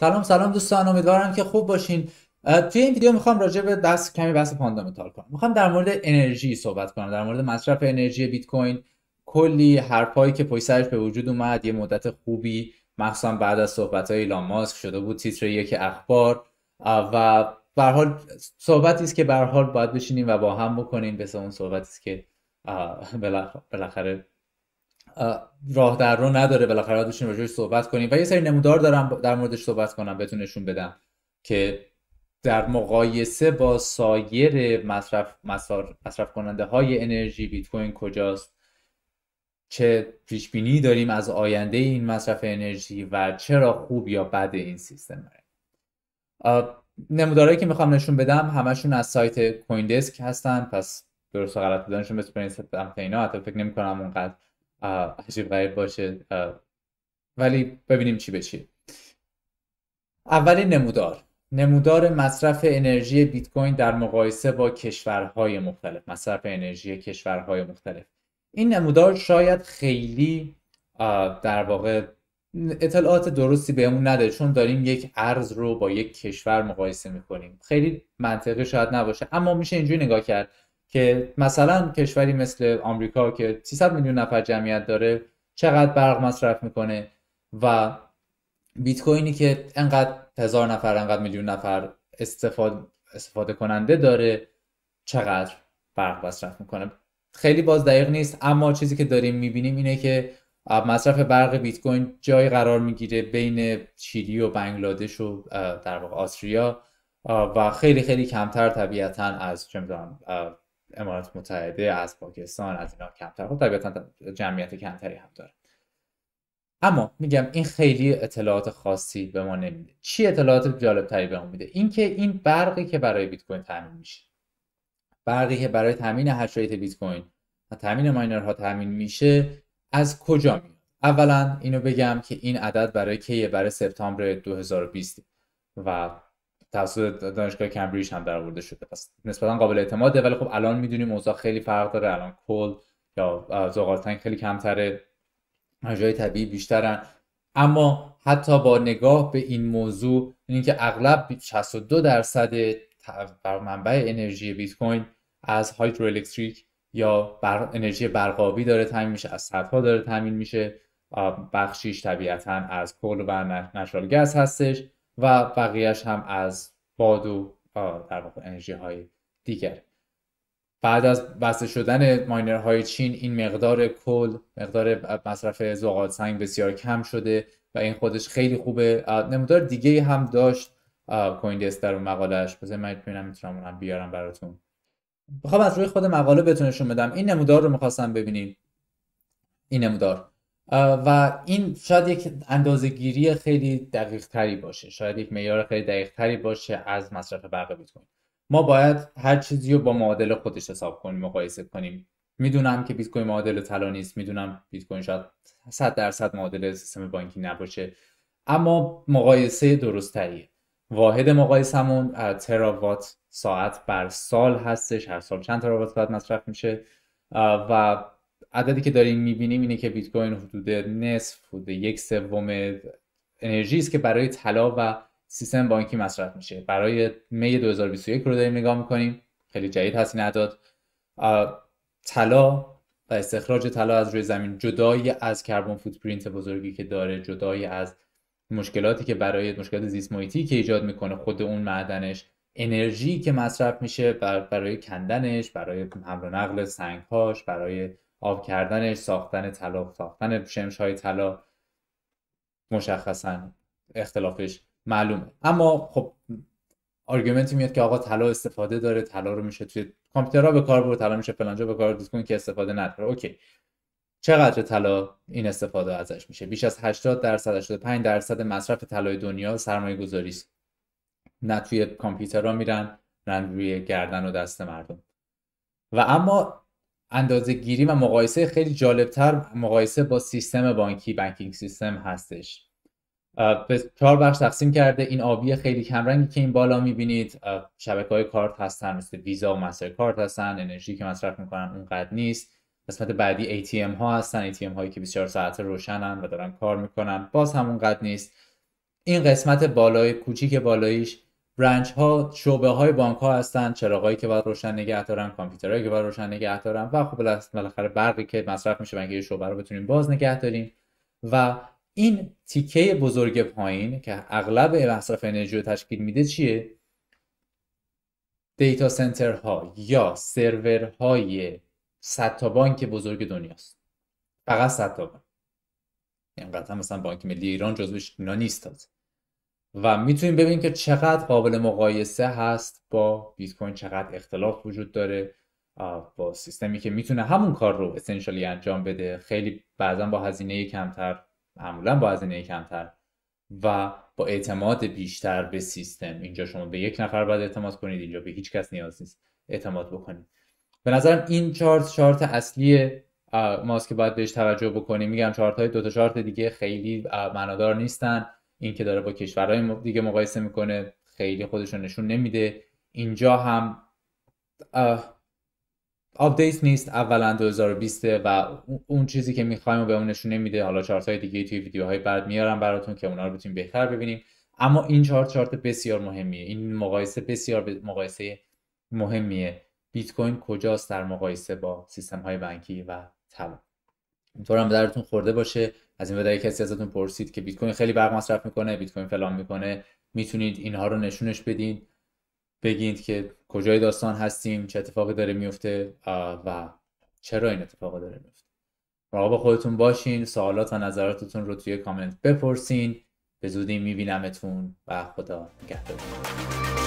سلام سلام دوستان امیدوارم که خوب باشین توی این ویدیو میخوام راجع به دست کمی بحث فاندامنتال کنم میخوام در مورد انرژی صحبت کنم در مورد مصرف انرژی بیت کوین کلی حرفایی که پشت به وجود اومد یه مدت خوبی مخصوصا بعد از صحبت های ایلان ماسک شده بود تیتر یک اخبار و به حال صحبتی است که به حال باید بشینیم و با هم بکنیم به اون صحبتی است که بالاخره راه در رو نداره بالاخره داشتیم بشین راجعش صحبت کنیم و یه سری نمودار دارم در موردش صحبت کنم بتونشون بدم که در مقایسه با سایر مصرف مصرف, مصرف کننده های انرژی بیت کوین کجاست چه پیش بینی داریم از آینده این مصرف انرژی و چرا خوب یا بد این سیستم نمودارهایی که میخوام نشون بدم همشون از سایت کوین هستن پس درست و غلط بودنشون بسپرین اینا حتی فکر نمیکنم اونقدر عجیب غریب باشه ولی ببینیم چی به چی اولین نمودار نمودار مصرف انرژی بیت کوین در مقایسه با کشورهای مختلف مصرف انرژی کشورهای مختلف این نمودار شاید خیلی در واقع اطلاعات درستی بهمون نده چون داریم یک ارز رو با یک کشور مقایسه میکنیم خیلی منطقی شاید نباشه اما میشه اینجوری نگاه کرد که مثلا کشوری مثل آمریکا که 300 میلیون نفر جمعیت داره چقدر برق مصرف میکنه و بیت کوینی که انقدر هزار نفر انقدر میلیون نفر استفاده استفاده کننده داره چقدر برق مصرف میکنه خیلی باز دقیق نیست اما چیزی که داریم میبینیم اینه که مصرف برق بیت کوین جای قرار میگیره بین چیلی و بنگلادش و در واقع آستریا و خیلی خیلی کمتر طبیعتا از چه امارات متحده از پاکستان از اینا کمتر خب طبیعتا جمعیت کمتری هم داره اما میگم این خیلی اطلاعات خاصی به ما نمیده چی اطلاعات جالب تری به ما میده اینکه این برقی که برای بیت کوین تامین میشه برقی که برای تامین هش بیت کوین و تامین ماینرها تامین میشه از کجا میاد اولا اینو بگم که این عدد برای کیه برای سپتامبر 2020 و توسط دانشگاه کمبریج هم درآورده شده پس نسبتا قابل اعتماده ولی خب الان میدونیم اوضاع خیلی فرق داره الان کل یا زغالتنگ خیلی کمتره جای طبیعی بیشترن اما حتی با نگاه به این موضوع اینکه اغلب 62 درصد بر منبع انرژی بیت کوین از الکتریک یا بر... انرژی برقابی داره تامین میشه از صدها داره تامین میشه بخشیش طبیعتا از کل و نشال گاز هستش و بقیهش هم از باد و در واقع انرژی های دیگر بعد از بسته شدن های چین این مقدار کل مقدار مصرف زغال سنگ بسیار کم شده و این خودش خیلی خوبه نمودار دیگه هم داشت کوین در اون مقالهش بذار من ببینم میتونم اونم بیارم براتون بخوام از روی خود مقاله بتونشون بدم این نمودار رو میخواستم ببینیم این نمودار و این شاید یک اندازهگیری خیلی دقیق تری باشه شاید یک میار خیلی دقیق تری باشه از مصرف برق بیت کوین ما باید هر چیزی رو با معادل خودش حساب کنیم مقایسه کنیم میدونم که بیت کوین معادل طلا نیست میدونم بیت کوین شاید 100 درصد معادل سیستم بانکی نباشه اما مقایسه درستتریه واحد مقایسمون تراوات ساعت بر سال هستش هر سال چند تراوات ساعت مصرف میشه و عددی که داریم میبینیم اینه که بیت کوین حدود نصف حدود یک سوم انرژی است که برای طلا و سیستم بانکی مصرف میشه برای می 2021 رو داریم نگاه میکنیم خیلی جدید هست این اعداد طلا و استخراج طلا از روی زمین جدای از کربن پرینت بزرگی که داره جدای از مشکلاتی که برای مشکلات زیست که ایجاد میکنه خود اون معدنش انرژی که مصرف میشه برای کندنش برای حمل و نقل سنگهاش برای آب کردنش ساختن طلا ساختن شمش های طلا مشخصا اختلافش معلومه اما خب آرگومنتی میاد که آقا طلا استفاده داره طلا رو میشه توی کامپیوترها به کار برد طلا میشه فلانجا به کار کن که استفاده نداره اوکی چقدر طلا این استفاده ازش میشه بیش از 80 درصد 85 درصد مصرف طلای دنیا سرمایه گذاری است نه توی کامپیوترها میرن نه روی گردن و دست مردم و اما اندازه گیری و مقایسه خیلی جالبتر مقایسه با سیستم بانکی بانکینگ سیستم هستش به چهار بخش تقسیم کرده این آبی خیلی کمرنگی که این بالا میبینید شبکه های کارت هستن مثل ویزا و مستر کارت هستن انرژی که مصرف میکنن اونقدر نیست قسمت بعدی ATM ها هستن ATM هایی که 24 ساعت روشنن و دارن کار میکنن باز هم اونقدر نیست این قسمت بالای کوچیک بالاییش برنج ها شعبه های بانک ها هستن چراغایی که باید روشن نگه دارن کامپیوترهایی که باید روشن نگه دارن و خب بالاخره برقی که مصرف میشه بنگه شعبه رو بتونیم باز نگه داریم و این تیکه بزرگ پایین که اغلب مصرف انرژی رو تشکیل میده چیه دیتا سنتر ها یا سرور های صد تا بانک بزرگ دنیاست فقط صد تا بانک یعنی اینقدر مثلا بانک ملی ایران جزوش اینا نیست و میتونیم ببینیم که چقدر قابل مقایسه هست با بیت کوین چقدر اختلاف وجود داره با سیستمی که میتونه همون کار رو اسنشیالی انجام بده خیلی بعضا با هزینه کمتر معمولا با هزینه کمتر و با اعتماد بیشتر به سیستم اینجا شما به یک نفر باید اعتماد کنید اینجا به هیچ کس نیاز نیست اعتماد بکنید به نظرم این چارت چارت اصلی ماست که باید بهش توجه بکنیم میگم چارت های تا چارت دیگه خیلی معنادار نیستن این که داره با کشورهای دیگه مقایسه میکنه خیلی خودش رو نشون نمیده اینجا هم آپدیت نیست اولا 2020 و اون چیزی که میخوایم و به اون نشون نمیده حالا چارت های دیگه توی ویدیوهای بعد میارم براتون که اونا رو بتونیم بهتر ببینیم اما این چارت چارت بسیار مهمیه این مقایسه بسیار مقایسه مهمیه بیت کوین کجاست در مقایسه با سیستم های بانکی و طلا هم به درتون خورده باشه از این بدای کسی ازتون پرسید که بیت کوین خیلی برق مصرف میکنه بیت کوین فلان میکنه میتونید اینها رو نشونش بدین بگید که کجای داستان هستیم چه اتفاقی داره میفته و چرا این اتفاق داره میفته مراقب خودتون باشین سوالات و نظراتتون رو توی کامنت بپرسین به زودی میبینمتون و خدا نگهدارتون